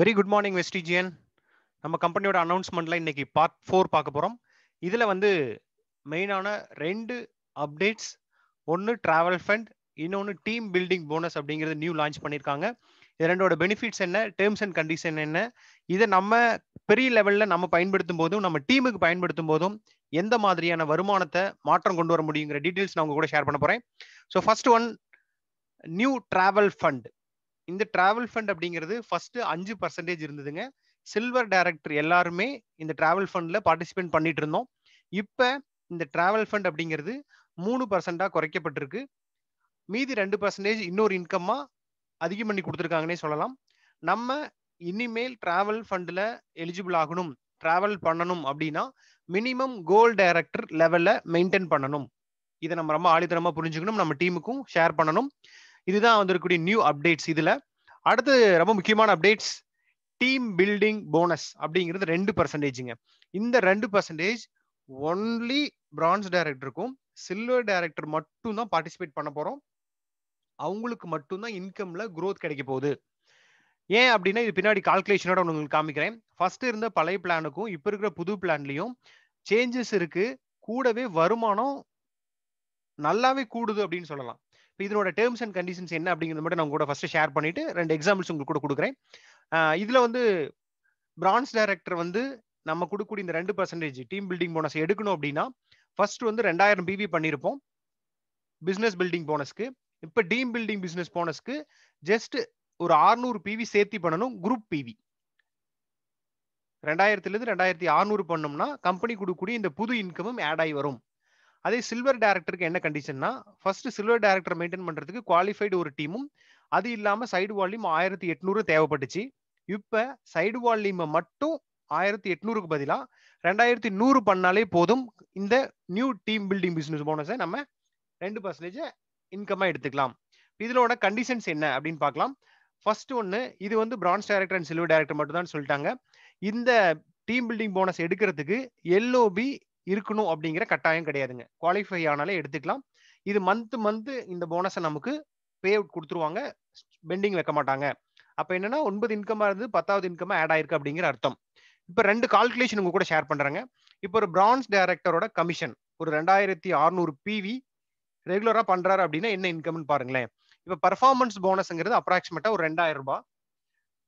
Very good morning வெஸ்டிஜியன் நம்ம கம்பெனியோட அனௌன்ஸ்மெண்ட்ல இன்னைக்கு பார்ட் ஃபோர் பார்க்க போகிறோம் இதில் வந்து மெயினான ரெண்டு அப்டேட்ஸ் ஒன்று ட்ராவல் ஃபண்ட் இன்னொன்று டீம் பில்டிங் போனஸ் அப்படிங்கிறது நியூ லான்ச் பண்ணியிருக்காங்க இது ரெண்டோட பெனிஃபிட்ஸ் என்ன டேர்ம்ஸ் அண்ட் கண்டிஷன் என்ன இதை நம்ம பெரிய லெவலில் நம்ம பயன்படுத்தும் போதும் நம்ம டீமுக்கு பயன்படுத்தும் போதும் எந்த மாதிரியான வருமானத்தை மாற்றம் கொண்டு வர முடியுங்கிற டீட்டெயில்ஸ் நான் உங்க கூட ஷேர் பண்ண போகிறேன் so first one new travel fund இந்த டிராவல் ஃபண்ட் அப்படிங்கிறது ஃபர்ஸ்ட் அஞ்சு பர்சன்டேஜ் இருந்ததுங்க சில்வர் டைரக்டர் எல்லாருமே இந்த டிராவல் ஃபண்ட்ல பார்ட்டிசிபேட் பண்ணிட்டு இருந்தோம் இப்போ இந்த டிராவல் ஃபண்ட் அப்படிங்கிறது மூணு பர்சன்டா குறைக்கப்பட்டிருக்கு மீதி ரெண்டு பர்சன்டேஜ் இன்னொரு இன்கம்மா அதிகம் பண்ணி கொடுத்துருக்காங்கன்னே சொல்லலாம் நம்ம இனிமேல் டிராவல் ஃபண்டில் எலிஜிபிள் ஆகணும் டிராவல் பண்ணணும் அப்படின்னா மினிமம் கோல் டைரக்டர் லெவலில் மெயின்டைன் பண்ணணும் இதை நம்ம ரொம்ப ஆழித்தனமாக புரிஞ்சுக்கணும் நம்ம டீமுக்கும் ஷேர் பண்ணணும் இதுதான் வந்திருக்கக்கூடிய நியூ அப்டேட்ஸ் இதுல அடுத்து ரொம்ப முக்கியமான அப்டேட்ஸ் டீம் பில்டிங் போனஸ் அப்படிங்கிறது ரெண்டு பர்சன்டேஜுங்க இந்த ரெண்டு பர்சன்டேஜ் ஒன்லி பிரான்ஸ் டைரக்டருக்கும் சில்வர் டைரக்டர் மட்டும் தான் பார்ட்டிசிபேட் பண்ண போறோம் அவங்களுக்கு மட்டும்தான் இன்கம்ல குரோத் கிடைக்க போகுது ஏன் அப்படின்னா இது பின்னாடி கால்குலேஷனோட உங்களுக்கு காமிக்கிறேன் ஃபர்ஸ்ட் இருந்த பழைய பிளானுக்கும் இப்போ இருக்கிற புது பிளான்லயும் சேஞ்சஸ் இருக்கு கூடவே வருமானம் நல்லாவே கூடுது அப்படின்னு சொல்லலாம் இப்போ இதனோட டேர்ம்ஸ் அண்ட் கண்டிஷன்ஸ் என்ன அப்படிங்கிறது மட்டும் நான் கூட ஃபர்ஸ்ட் ஷேர் பண்ணிட்டு ரெண்டு எக்ஸாம்பிள்ஸ் உங்களுக்கு கூட கொடுக்குறேன் இதில் வந்து பிரான்ஸ் டைரக்டர் வந்து நம்ம கொடுக்கக்கூடிய இந்த ரெண்டு பர்சன்டேஜ் டீம் பில்டிங் போனஸ் எடுக்கணும் அப்படின்னா ஃபர்ஸ்ட் வந்து ரெண்டாயிரம் பிவி பண்ணியிருப்போம் பிஸ்னஸ் பில்டிங் போனஸ்க்கு இப்போ டீம் பில்டிங் பிஸ்னஸ் போனஸ்க்கு ஜஸ்ட் ஒரு ஆறுநூறு பிவி சேர்த்தி பண்ணணும் குரூப் பிவி ரெண்டாயிரத்துலேருந்து ரெண்டாயிரத்தி ஆறுநூறு பண்ணோம்னா கம்பெனி கொடுக்கக்கூடிய இந்த புது இன்கமும் ஆட் ஆகி வரும் அதே சில்வர் டேரக்டருக்கு என்ன கண்டிஷன்னா ஃபர்ஸ்ட் சில்வர் டேரக்டர் மெயின்டைன் பண்றதுக்கு குவாலிஃபைடு ஒரு டீமும் அது இல்லாமல் சைடு வால்யூம் ஆயிரத்தி எட்நூறு தேவைப்பட்டுச்சு இப்ப சைடு வால்யூமை மட்டும் ஆயிரத்தி எட்நூறுக்கு பதிலாக ரெண்டாயிரத்தி நூறு பண்ணாலே போதும் இந்த நியூ டீம் பில்டிங் பிஸ்னஸ் போனஸை நம்ம ரெண்டு பர்சன்டேஜ் இன்கமாக எடுத்துக்கலாம் இதனோட கண்டிஷன்ஸ் என்ன அப்படின்னு பார்க்கலாம் ஃபர்ஸ்ட் ஒன்று இது வந்து bronze director and silver director மட்டும் தான் சொல்லிட்டாங்க இந்த டீம் பில்டிங் போனஸ் எடுக்கிறதுக்கு எல்ஓபி இருக்கணும் அப்படிங்கிற கட்டாயம் கிடையாதுங்க குவாலிஃபை ஆனாலே எடுத்துக்கலாம் இது மந்த் மந்த் இந்த போனஸை நமக்கு பே அவுட் கொடுத்துருவாங்க பெண்டிங் வைக்க மாட்டாங்க அப்போ என்னன்னா ஒன்பது இன்கமாக இருந்து பத்தாவது இன்கமாக ஆட் ஆயிருக்கு அப்படிங்கிற அர்த்தம் இப்போ ரெண்டு கால்குலேஷன் உங்க கூட ஷேர் பண்ணுறேங்க இப்போ ஒரு பிரான்ஸ் டைரக்டரோட கமிஷன் ஒரு ரெண்டாயிரத்தி அறுநூறு பிவி ரெகுலராக பண்ணுறாரு அப்படின்னா என்ன இன்கம்னு பாருங்களேன் இப்போ பர்ஃபார்மன்ஸ் போனஸுங்கிறது அப்ராக்சிமேட்டாக ஒரு ரெண்டாயிரம் ரூபாய்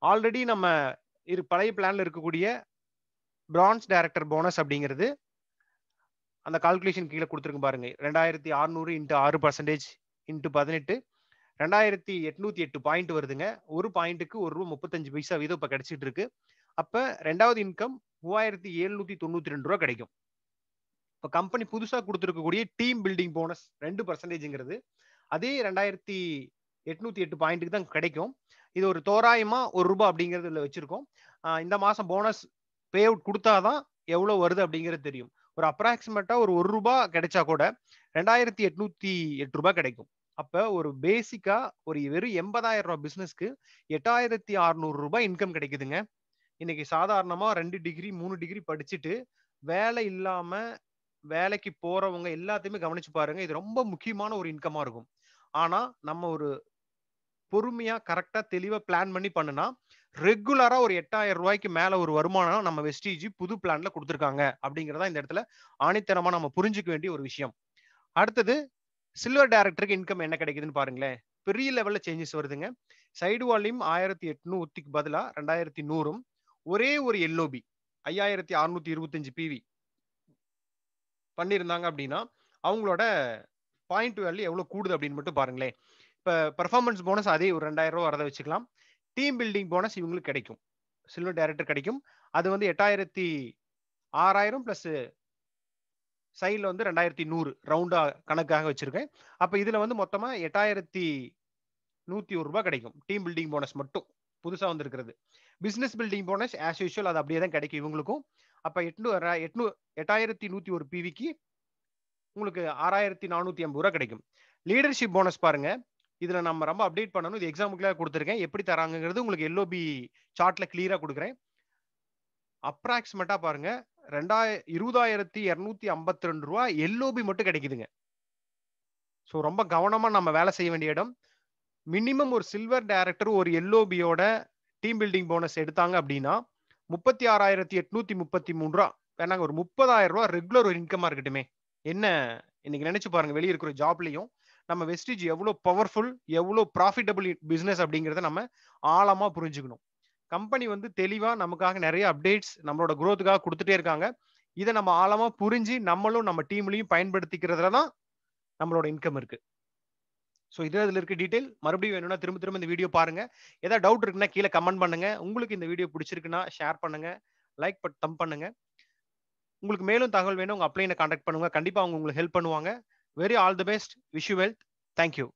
ஆல்ரெடி நம்ம இரு பழைய பிளான்ல இருக்கக்கூடிய பிரான்ஸ் டைரக்டர் போனஸ் அப்படிங்கிறது அந்த கால்குலேஷன் கீழே கொடுத்துருக்கு பாருங்க ரெண்டாயிரத்தி அறுநூறு இன்ட்டு ஆறு பர்சன்டேஜ் இன்ட்டு பதினெட்டு ரெண்டாயிரத்தி எட்நூத்தி எட்டு பாயிண்ட் வருதுங்க ஒரு பாயிண்ட்டுக்கு ஒரு ரூபா முப்பத்தஞ்சு பைசா வீதம் இப்போ கிடைச்சிட்டு இருக்கு அப்போ ரெண்டாவது இன்கம் மூவாயிரத்தி எழுநூத்தி தொண்ணூத்தி ரெண்டு ரூபா கிடைக்கும் இப்போ கம்பெனி புதுசாக கொடுத்துருக்கக்கூடிய டீம் பில்டிங் போனஸ் ரெண்டு பர்சன்டேஜுங்கிறது அதே ரெண்டாயிரத்தி எட்நூத்தி எட்டு பாயிண்ட்டுக்கு தான் கிடைக்கும் இது ஒரு தோராயமா ஒரு ரூபா அப்படிங்கிறதுல வச்சிருக்கோம் இந்த மாசம் போனஸ் பே அவுட் கொடுத்தாதான் எவ்வளோ வருது அப்படிங்கிறது தெரியும் ஒரு அப்ராக்சிமேட்டா ஒரு ஒரு ரூபா கிடைச்சா கூட ரெண்டாயிரத்தி எட்நூத்தி எட்டு ரூபாய் கிடைக்கும் அப்ப ஒரு பேசிக்கா ஒரு வெறும் எண்பதாயிரம் ரூபாய் பிஸ்னஸ்க்கு எட்டாயிரத்தி அறுநூறு ரூபாய் இன்கம் கிடைக்குதுங்க இன்னைக்கு சாதாரணமா ரெண்டு டிகிரி மூணு டிகிரி படிச்சுட்டு வேலை இல்லாம வேலைக்கு போறவங்க எல்லாத்தையுமே கவனிச்சு பாருங்க இது ரொம்ப முக்கியமான ஒரு இன்கமா இருக்கும் ஆனா நம்ம ஒரு பொறுமையா கரெக்டா தெளிவா பிளான் பண்ணி பண்ணுனா ரெகுலரா ஒரு எட்டாயிரம் ரூபாய்க்கு மேல ஒரு வருமானம் நம்ம வெஸ்டிஜி புது பிளான்ல கொடுத்துருக்காங்க அப்படிங்கிறதா இந்த இடத்துல ஆணித்தனமா நம்ம புரிஞ்சுக்க வேண்டிய ஒரு விஷயம் அடுத்தது சில்வர் டேரக்டருக்கு இன்கம் என்ன கிடைக்குதுன்னு பாருங்களேன் பெரிய லெவல்ல சேஞ்சஸ் வருதுங்க சைடு வால்யூம் ஆயிரத்தி எட்நூத்திக்கு பதிலா ரெண்டாயிரத்தி நூறும் ஒரே ஒரு எல்ஓபி ஐயாயிரத்தி அறுநூத்தி இருபத்தஞ்சு பிவி பண்ணியிருந்தாங்க அப்படின்னா அவங்களோட பாயிண்ட் வேல்யூ எவ்வளவு கூடுது அப்படின்னு மட்டும் பாருங்களேன் இப்போ பர்ஃபார்மன்ஸ் போனஸ் அதே ஒரு ரெண்டாயிரம் ரூபா வரதை வச்சுக்கலாம் டீம் பில்டிங் போனஸ் இவங்களுக்கு கிடைக்கும் சில்வர் டைரக்டர் கிடைக்கும் அது வந்து எட்டாயிரத்தி ஆறாயிரம் பிளஸ் சைடில் வந்து ரெண்டாயிரத்தி நூறு ரவுண்டாக கணக்காக வச்சுருக்கேன் அப்போ இதில் வந்து மொத்தமாக எட்டாயிரத்தி நூற்றி ஒரு ரூபா கிடைக்கும் டீம் பில்டிங் போனஸ் மட்டும் புதுசாக வந்திருக்கிறது business building bonus as usual அது அப்படியே தான் கிடைக்கும் இவங்களுக்கும் அப்போ எட்நூ எட்நூ எட்டாயிரத்தி நூற்றி ஒரு பிவிக்கு உங்களுக்கு ஆறாயிரத்தி நானூற்றி ஐம்பது ரூபா கிடைக்கும் லீடர்ஷிப் போனஸ் பாருங்கள் இதில் நம்ம ரொம்ப அப்டேட் பண்ணணும் இது எக்ஸாம்பிளாக கொடுத்துருக்கேன் எப்படி தராங்கிறது உங்களுக்கு எல்ஓபி சார்ட்டில் கிளியரா கொடுக்குறேன் அப்ராக்சிமேட்டா பாருங்கள் ரெண்டாய இருபதாயிரத்தி இரநூத்தி ஐம்பத்தி ரெண்டு ரூபா எல்ஓபி மட்டும் கிடைக்குதுங்க ஸோ ரொம்ப கவனமாக நம்ம வேலை செய்ய வேண்டிய இடம் மினிமம் ஒரு சில்வர் டைரக்டர் ஒரு எல்ஓபியோட டீம் பில்டிங் போனஸ் எடுத்தாங்க அப்படின்னா முப்பத்தி ஆறாயிரத்தி எட்நூத்தி முப்பத்தி மூணு ரூபா வேணாங்க ஒரு முப்பதாயிரம் ரூபா ரெகுலர் ஒரு இன்கமாக இருக்கட்டுமே என்ன இன்னைக்கு நினைச்சு பாருங்க வெளியே இருக்கிற ஜாப்லையும் நம்ம வெஸ்டிஜ் எவ்வளோ பவர்ஃபுல் எவ்வளோ ப்ராஃபிட்டபிள் பிஸ்னஸ் அப்படிங்கிறத நம்ம ஆழமாக புரிஞ்சுக்கணும் கம்பெனி வந்து தெளிவாக நமக்காக நிறைய அப்டேட்ஸ் நம்மளோட குரோத்துக்காக கொடுத்துட்டே இருக்காங்க இதை நம்ம ஆழமாக புரிஞ்சு நம்மளும் நம்ம டீம்லையும் பயன்படுத்திக்கிறதுல தான் நம்மளோட இன்கம் இருக்குது ஸோ இதில் இருக்க டீட்டெயில் மறுபடியும் வேணும்னா திரும்ப திரும்ப இந்த வீடியோ பாருங்க ஏதாவது டவுட் இருக்குன்னா கீழே கமெண்ட் பண்ணுங்க உங்களுக்கு இந்த வீடியோ பிடிச்சிருக்குன்னா ஷேர் பண்ணுங்க லைக் பட் தம் பண்ணுங்க உங்களுக்கு மேலும் தகவல் வேணும் உங்க அப்ளைனை கான்டாக்ட் பண்ணுங்க கண்டிப்பாக அவங்க உங்களுக்கு ஹெல்ப் பண்ணுவாங்க Very all the best. Wish you well. Thank you.